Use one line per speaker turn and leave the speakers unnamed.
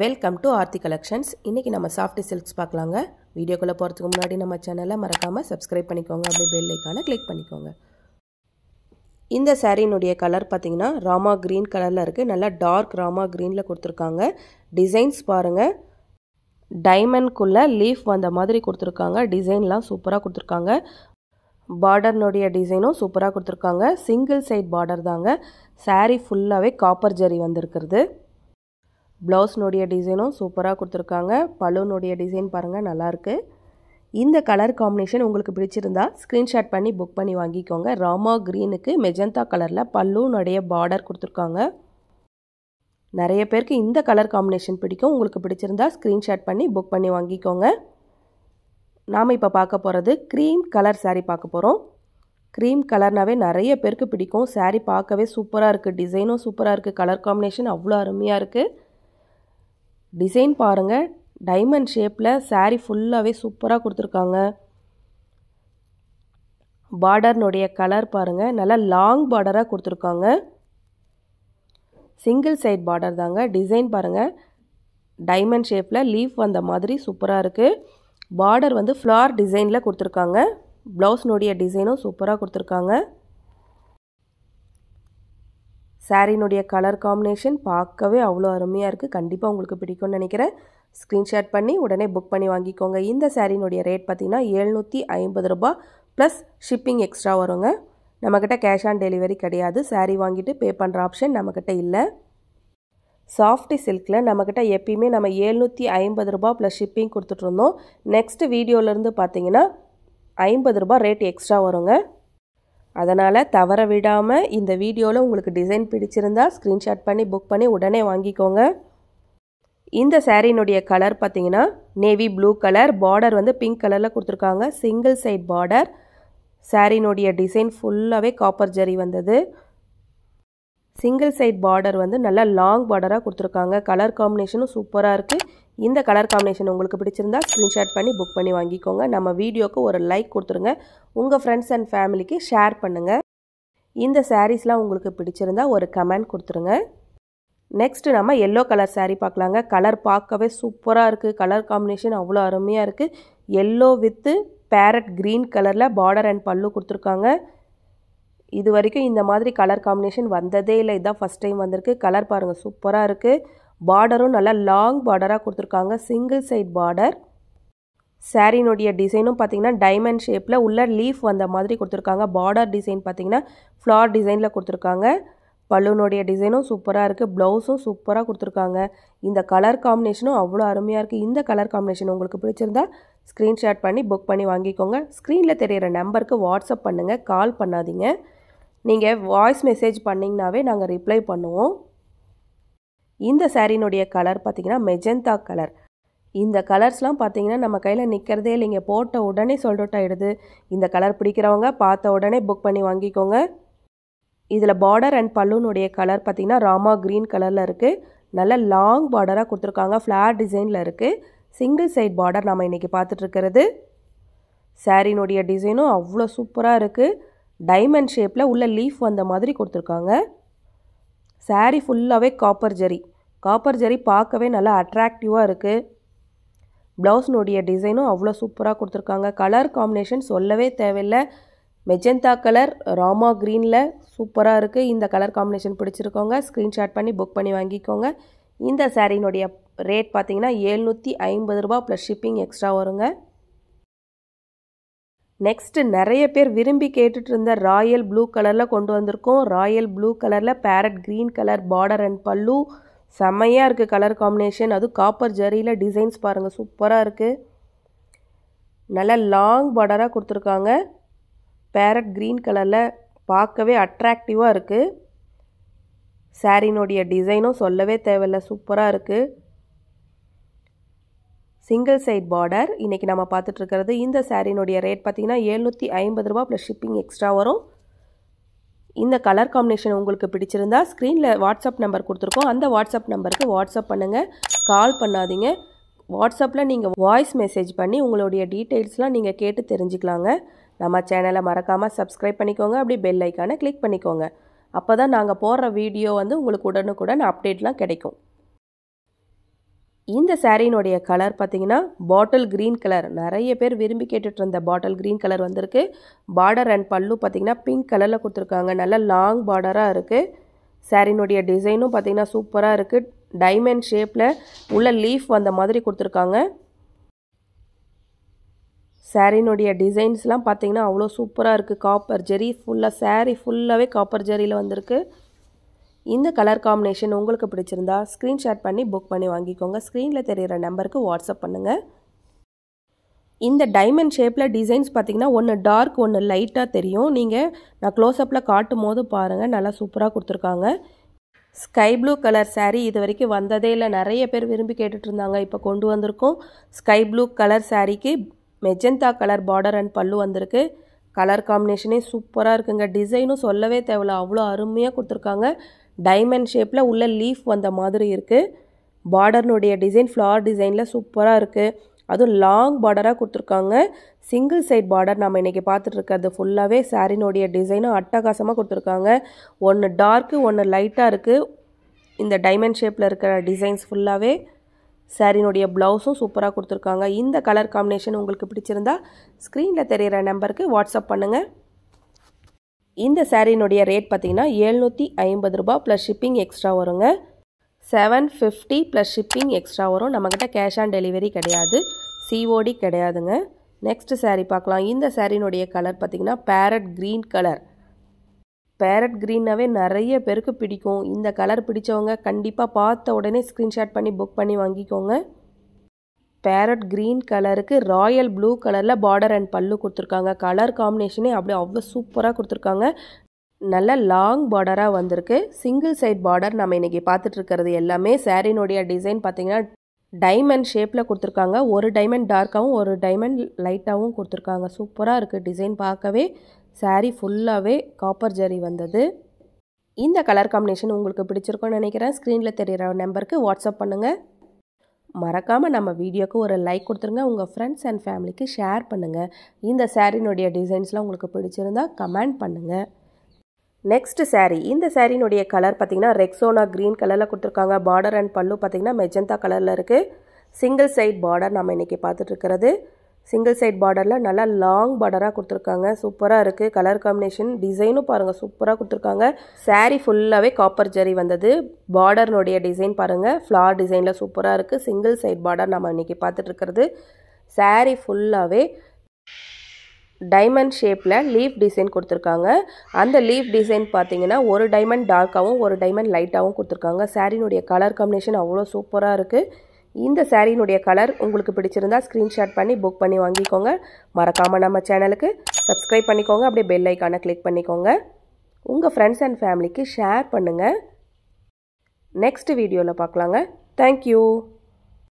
welcome to Aarthi collections இன்றைக்கி நம்ம soft silks பார்க்கலாங்க வீடியோக்குள்ளே போகிறதுக்கு முன்னாடி நம்ம சேனலை மறக்காமல் சப்ஸ்கிரைப் பண்ணிக்கோங்க அப்படியே பெல் ஐக்கானை கிளிக் பண்ணிக்கோங்க இந்த சாரீனுடைய கலர் பார்த்திங்கன்னா ராமா க்ரீன் கலரில் இருக்குது நல்லா டார்க் ராமா க்ரீனில் கொடுத்துருக்காங்க டிசைன்ஸ் பாருங்கள் டைமண்ட்குள்ளே லீஃப் வந்த மாதிரி கொடுத்துருக்காங்க டிசைன்லாம் சூப்பராக கொடுத்துருக்காங்க பார்டர்னுடைய டிசைனும் சூப்பராக கொடுத்துருக்காங்க சிங்கிள் சைட் பார்டர் தாங்க சாரீ ஃபுல்லாகவே காப்பர் ஜரி வந்திருக்கிறது ப்ளவுஸ்னுடைய டிசைனும் சூப்பராக கொடுத்துருக்காங்க பலூனுடைய டிசைன் பாருங்கள் நல்லாயிருக்கு இந்த கலர் காம்பினேஷன் உங்களுக்கு பிடிச்சிருந்தா ஸ்க்ரீன்ஷாட் பண்ணி புக் பண்ணி வாங்கிக்கோங்க ராமா க்ரீனுக்கு மெஜந்தா கலரில் பல்லூனுடைய பார்டர் கொடுத்துருக்காங்க நிறைய பேருக்கு இந்த கலர் காம்பினேஷன் பிடிக்கும் உங்களுக்கு பிடிச்சிருந்தா ஸ்க்ரீன்ஷாட் பண்ணி புக் பண்ணி வாங்கிக்கோங்க நாம் இப்போ பார்க்க போகிறது க்ரீம் கலர் சாரீ பார்க்க போகிறோம் க்ரீம் கலர்னாவே நிறைய பேருக்கு பிடிக்கும் சாரீ பார்க்கவே சூப்பராக இருக்குது டிசைனும் சூப்பராக இருக்குது கலர் காம்பினேஷன் அவ்வளோ அருமையாக இருக்குது டிசைன் பாருங்கள் டைமண்ட் ஷேப்பில் சாரீ ஃபுல்லாகவே சூப்பராக கொடுத்துருக்காங்க பார்டர்னுடைய கலர் பாருங்கள் நல்லா லாங் பார்டராக கொடுத்துருக்காங்க சிங்கிள் சைட் பார்டர் தாங்க டிசைன் பாருங்கள் டைமண்ட் ஷேப்பில் லீஃப் வந்த மாதிரி சூப்பராக இருக்குது பார்டர் வந்து ஃப்ளார் டிசைனில் கொடுத்துருக்காங்க ப்ளவுஸ்னுடைய டிசைனும் சூப்பராக கொடுத்துருக்காங்க சாரீனுடைய கலர் காம்பினேஷன் பார்க்கவே அவ்வளோ அருமையாக இருக்குது கண்டிப்பாக உங்களுக்கு பிடிக்கும்னு நினைக்கிறேன் ஸ்க்ரீன்ஷாட் பண்ணி உடனே புக் பண்ணி வாங்கிக்கோங்க இந்த சாரீனுடைய ரேட் பார்த்திங்கன்னா எழுநூற்றி ஐம்பது ரூபா ப்ளஸ் ஷிப்பிங் எக்ஸ்ட்ரா வருங்க நம்மக்கிட்ட கேஷ் ஆன் டெலிவரி கிடையாது சாரீ வாங்கிட்டு பே பண்ணுற ஆப்ஷன் நம்மக்கிட்ட இல்லை சாஃப்டி சில்கில் நம்மக்கிட்ட எப்பயுமே நம்ம எழுநூற்றி ஐம்பது ரூபா ப்ளஸ் ஷிப்பிங் கொடுத்துட்ருந்தோம் நெக்ஸ்ட் வீடியோலேருந்து பார்த்தீங்கன்னா ஐம்பது ரூபா ரேட் எக்ஸ்ட்ரா வருங்க அதனால் தவற விடாமல் இந்த வீடியோவில் உங்களுக்கு டிசைன் பிடிச்சிருந்தா ஸ்க்ரீன்ஷாட் பண்ணி புக் பண்ணி உடனே வாங்கிக்கோங்க இந்த சேரீனுடைய கலர் பார்த்திங்கன்னா நேவி ப்ளூ கலர் பார்டர் வந்து பிங்க் கலரில் கொடுத்துருக்காங்க சிங்கிள் சைட் பார்டர் சாரீனுடைய டிசைன் ஃபுல்லாகவே காப்பர் ஜரி வந்தது சிங்கிள் சைட் பார்டர் வந்து நல்லா லாங் பார்டராக கொடுத்துருக்காங்க கலர் காம்பினேஷனும் சூப்பராக இருக்குது இந்த கலர் காம்பினேஷன் உங்களுக்கு பிடிச்சிருந்தா ஸ்க்ரீன்ஷாட் பண்ணி புக் பண்ணி வாங்கிக்கோங்க நம்ம வீடியோக்கு ஒரு லைக் கொடுத்துருங்க உங்கள் ஃப்ரெண்ட்ஸ் அண்ட் ஃபேமிலிக்கு ஷேர் பண்ணுங்கள் இந்த சாரீஸ்லாம் உங்களுக்கு பிடிச்சிருந்தா ஒரு கமெண்ட் கொடுத்துருங்க நெக்ஸ்ட்டு நம்ம எல்லோ கலர் சாரீ பார்க்கலாங்க கலர் பார்க்கவே சூப்பராக இருக்குது கலர் காம்பினேஷன் அவ்வளோ அருமையாக இருக்குது yellow with parrot green colour border and pallu கொடுத்துருக்காங்க இது வரைக்கும் இந்த மாதிரி கலர் காம்பினேஷன் வந்ததே இல்லை இதுதான் ஃபஸ்ட் டைம் வந்திருக்கு கலர் பாருங்கள் சூப்பராக இருக்குது பார்டரும் நல்லா லாங் பார்டராக கொடுத்துருக்காங்க சிங்கிள் சைட் பார்டர் சாரீனுடைய டிசைனும் பார்த்தீங்கன்னா டைமண்ட் ஷேப்பில் உள்ள லீஃப் வந்த மாதிரி கொடுத்துருக்காங்க பார்டர் டிசைன் பார்த்தீங்கன்னா ஃப்ளார் டிசைனில் கொடுத்துருக்காங்க பல்லுனுடைய டிசைனும் சூப்பராக இருக்குது ப்ளவுஸும் சூப்பராக கொடுத்துருக்காங்க இந்த கலர் காம்பினேஷனும் அவ்வளோ அருமையாக இருக்குது இந்த கலர் காம்பினேஷன் உங்களுக்கு பிடிச்சிருந்தா ஸ்க்ரீன்ஷாட் பண்ணி புக் பண்ணி வாங்கிக்கோங்க ஸ்க்ரீனில் தெரிகிற நம்பருக்கு வாட்ஸ்அப் பண்ணுங்கள் கால் பண்ணாதீங்க நீங்கள் வாய்ஸ் மெசேஜ் பண்ணிங்கனாவே நாங்கள் ரிப்ளை பண்ணுவோம் இந்த சாரீனுடைய கலர் பார்த்திங்கன்னா மெஜந்தா கலர் இந்த கலர்ஸ்லாம் பார்த்தீங்கன்னா நம்ம கையில் நிற்கிறதே இல்லைங்க போட்ட உடனே சொல்டவுட் ஆகிடுது இந்த கலர் பிடிக்கிறவங்க பார்த்த உடனே புக் பண்ணி வாங்கிக்கோங்க இதில் பார்டர் அண்ட் பல்லூனுடைய கலர் பார்த்திங்கன்னா ராமா க்ரீன் கலரில் இருக்குது நல்ல லாங் பார்டராக கொடுத்துருக்காங்க ஃப்ளார் டிசைனில் இருக்குது சிங்கிள் சைட் பார்டர் நம்ம இன்றைக்கி பார்த்துட்ருக்கிறது சாரீனுடைய டிசைனும் அவ்வளோ சூப்பராக இருக்குது டைமண்ட் ஷேப்பில் உள்ள லீஃப் வந்த மாதிரி கொடுத்துருக்காங்க சாரீ ஃபுல்லாகவே காப்பர் ஜெரி காப்பர் ஜரி பார்க்கவே நல்லா அட்ராக்டிவாக இருக்குது ப்ளவுஸ்னுடைய டிசைனும் அவ்வளோ சூப்பராக கொடுத்துருக்காங்க கலர் காம்பினேஷன் சொல்லவே தேவையில்லை மெஜெந்தா கலர் ராமா க்ரீனில் சூப்பராக இருக்குது இந்த கலர் காம்பினேஷன் பிடிச்சிருக்கோங்க ஸ்க்ரீன்ஷாட் பண்ணி புக் பண்ணி வாங்கிக்கோங்க இந்த சாரீனுடைய ரேட் பார்த்திங்கன்னா ஏழ்நூற்றி ஐம்பது ரூபா ப்ளஸ் ஷிப்பிங் எக்ஸ்ட்ரா வருங்க நெக்ஸ்ட்டு நிறைய பேர் விரும்பி கேட்டுட்டு இருந்த ராயல் ப்ளூ கலரில் கொண்டு வந்திருக்கோம் ராயல் ப்ளூ கலரில் parrot green colour border and pallu செம்மையாக இருக்குது கலர் காம்பினேஷன் அதுவும் காப்பர் ஜரியில் டிசைன்ஸ் பாருங்கள் சூப்பராக இருக்குது நல்லா லாங் பார்டராக கொடுத்துருக்காங்க பேரட் க்ரீன் கலரில் பார்க்கவே அட்ராக்டிவாக இருக்குது சாரீனுடைய டிசைனும் சொல்லவே தேவையில்ல சூப்பராக இருக்குது சிங்கிள் சைட் பார்டர் இன்றைக்கி நம்ம பார்த்துட்ருக்கிறது இந்த சாரீனுடைய ரேட் பார்த்திங்கன்னா எழுநூற்றி ஐம்பது ரூபா ப்ளஸ் ஷிப்பிங் எக்ஸ்ட்ரா வரும் இந்த கலர் காம்பினேஷன் உங்களுக்கு பிடிச்சிருந்தா ஸ்க்ரீனில் வாட்ஸ்அப் நம்பர் கொடுத்துருக்கோம் அந்த வாட்ஸ்அப் நம்பருக்கு வாட்ஸ்அப் பண்ணுங்கள் கால் பண்ணாதீங்க வாட்ஸ்அப்பில் நீங்கள் வாய்ஸ் மெசேஜ் பண்ணி உங்களுடைய டீட்டெயில்ஸ்லாம் நீங்கள் கேட்டு தெரிஞ்சுக்கலாங்க நம்ம சேனலை மறக்காமல் சப்ஸ்கிரைப் பண்ணிக்கோங்க அப்படி பெல் ஐக்கானை கிளிக் பண்ணிக்கோங்க அப்போ தான் நாங்கள் போடுற வீடியோ வந்து உங்களுக்கு உடனுக்குடன் அப்டேட்லாம் கிடைக்கும் இந்த சாரீனுடைய கலர் பார்த்திங்கன்னா பாட்டில் க்ரீன் கலர் நிறைய பேர் விரும்பி கேட்டுட்ருந்த இருந்த பாட்டில் க்ரீன் கலர் வந்திருக்கு பார்டர் அண்ட் பல்லு பார்த்திங்கன்னா பிங்க் கலரில் கொடுத்துருக்காங்க நல்ல லாங் பார்டராக இருக்குது சாரீனுடைய டிசைனும் பார்த்திங்கன்னா சூப்பராக இருக்குது டைமண்ட் ஷேப்பில் உள்ள லீஃப் வந்த மாதிரி கொடுத்துருக்காங்க சாரீனுடைய டிசைன்ஸ்லாம் பார்த்திங்கன்னா அவ்வளோ சூப்பராக இருக்குது காப்பர் ஜெரி ஃபுல்லாக சாரீ ஃபுல்லாகவே காப்பர் ஜெரியில் வந்திருக்கு இந்த கலர் காம்பினேஷன் உங்களுக்கு பிடிச்சிருந்தா ஸ்க்ரீன்ஷாட் பண்ணி புக் பண்ணி வாங்கிக்கோங்க ஸ்க்ரீனில் தெரிகிற நம்பருக்கு வாட்ஸ்அப் பண்ணுங்கள் இந்த டைமண்ட் ஷேப்பில் டிசைன்ஸ் பார்த்திங்கன்னா ஒன்று டார்க் ஒன்று லைட்டாக தெரியும் நீங்கள் நான் க்ளோஸ்அப்பில் காட்டும் போது பாருங்கள் நல்லா சூப்பராக கொடுத்துருக்காங்க ஸ்கை ப்ளூ கலர் சேரீ இது வரைக்கும் வந்ததே இல்லை நிறைய பேர் விரும்பி கேட்டுட்ருந்தாங்க இப்போ கொண்டு வந்திருக்கோம் ஸ்கை ப்ளூ கலர் சாரீக்கு magenta colour border and pallu வந்திருக்கு கலர் காம்பினேஷனே சூப்பராக இருக்குங்க டிசைனும் சொல்லவே தேவையில்ல அவ்வளோ அருமையாக கொடுத்துருக்காங்க டைமண்ட் ஷேப்பில் உள்ள லீஃப் வந்த மாதிரி இருக்குது பார்டர்னுடைய டிசைன் ஃப்ளவர் டிசைனில் சூப்பராக இருக்குது அதுவும் லாங் பார்டராக கொடுத்துருக்காங்க சிங்கிள் சைட் பார்டர் நம்ம இன்றைக்கி பார்த்துட்ருக்கிறது ஃபுல்லாகவே சாரினுடைய டிசைனும் அட்டகாசமாக கொடுத்துருக்காங்க ஒன்று டார்க்கு ஒன்று லைட்டாக இருக்குது இந்த டைமண்ட் ஷேப்பில் இருக்கிற டிசைன்ஸ் ஃபுல்லாகவே சாரினுடைய ப்ளவுஸும் சூப்பராக கொடுத்துருக்காங்க இந்த கலர் காம்பினேஷன் உங்களுக்கு பிடிச்சிருந்தா ஸ்க்ரீனில் தெரிகிற நம்பருக்கு வாட்ஸ்அப் பண்ணுங்கள் இந்த சாரீனுடைய ரேட் பார்த்திங்கன்னா ஏழ்நூற்றி ஐம்பது ரூபா ப்ளஸ் ஷிப்பிங் எக்ஸ்ட்ரா வருங்க seven fifty plus shipping extra வரும் நம்மக்கிட்ட கேஷ் ஆன் டெலிவரி கிடையாது சிஓடி கிடையாதுங்க நெக்ஸ்ட் சாரீ பார்க்கலாம் இந்த சாரீனுடைய கலர் பார்த்திங்கன்னா பேரட் க்ரீன் கலர் பேரட் க்ரீனாவே நிறைய பேருக்கு பிடிக்கும் இந்த கலர் பிடிச்சவங்க கண்டிப்பாக பார்த்த உடனே ஸ்க்ரீன்ஷாட் பண்ணி புக் பண்ணி வாங்கிக்கோங்க பேரட் க்ரீன் கலருக்கு ராயல் ப்ளூ கலரில் பார்டர் அண்ட் பல்லு கொடுத்துருக்காங்க கலர் காம்பினேஷனே அப்படியே அவ்வளோ சூப்பராக கொடுத்துருக்காங்க நல்ல லாங் பார்டராக வந்திருக்கு சிங்கிள் சைட் பார்டர் நம்ம இன்றைக்கி பார்த்துட்ருக்கிறது எல்லாமே சேரீனுடைய டிசைன் பார்த்திங்கன்னா டைமண்ட் ஷேப்பில் கொடுத்துருக்காங்க ஒரு டைமண்ட் டார்க்காகவும் ஒரு டைமண்ட் லைட்டாகவும் கொடுத்துருக்காங்க சூப்பராக இருக்குது டிசைன் பார்க்கவே சேரீ ஃபுல்லாகவே காப்பர் ஜரி வந்தது இந்த கலர் காம்பினேஷன் உங்களுக்கு பிடிச்சிருக்கும்னு நினைக்கிறேன் ஸ்க்ரீனில் தெரிகிற நம்பருக்கு வாட்ஸ்அப் பண்ணுங்கள் மறக்காமல் நம்ம வீடியோக்கு ஒரு லைக் கொடுத்துருங்க உங்கள் ஃப்ரெண்ட்ஸ் அண்ட் ஃபேமிலிக்கு ஷேர் பண்ணுங்கள் இந்த சாரீனுடைய டிசைன்ஸ்லாம் உங்களுக்கு பிடிச்சிருந்தா கமெண்ட் பண்ணுங்கள் நெக்ஸ்ட் சாரீ இந்த சாரீனுடைய கலர் பார்த்திங்கன்னா ரெக்ஸோனா க்ரீன் கலரில் கொடுத்துருக்காங்க பார்டர் அண்ட் பல்லு பார்த்திங்கன்னா மெஜந்தா கலரில் இருக்குது சிங்கிள் சைட் பார்டர் நம்ம இன்றைக்கி இருக்கிறது சிங்கிள் சைட் பார்டரில் நல்லா லாங் பார்டராக கொடுத்துருக்காங்க சூப்பராக இருக்குது கலர் காம்பினேஷன் டிசைனும் பாருங்கள் சூப்பராக கொடுத்துருக்காங்க சாரீ ஃபுல்லாகவே காப்பர் ஜரி வந்தது பார்டர்னுடைய டிசைன் பாருங்கள் ஃப்ளார் டிசைனில் சூப்பராக இருக்குது சிங்கிள் சைட் பார்டர் நம்ம இன்றைக்கி பார்த்துட்ருக்கிறது சாரீ ஃபுல்லாகவே டைமண்ட் ஷேப்பில் லீஃப் டிசைன் கொடுத்துருக்காங்க அந்த லீஃப் டிசைன் பார்த்தீங்கன்னா ஒரு டைமண்ட் டார்க்காகவும் ஒரு டைமண்ட் லைட்டாகவும் கொடுத்துருக்காங்க சாரீனுடைய கலர் காம்பினேஷன் அவ்வளோ சூப்பராக இருக்குது இந்த சேரீனுடைய கலர் உங்களுக்கு பிடிச்சிருந்தா ஸ்க்ரீன்ஷாட் பண்ணி புக் பண்ணி வாங்கிக்கோங்க மறக்காமல் நம்ம சேனலுக்கு சப்ஸ்கிரைப் பண்ணிக்கோங்க அப்படியே பெல் ஐக்கானை கிளிக் பண்ணிக்கோங்க உங்கள் ஃப்ரெண்ட்ஸ் அண்ட் ஃபேமிலிக்கு ஷேர் பண்ணுங்கள் நெக்ஸ்ட் வீடியோவில் பார்க்கலாங்க தேங்க்யூ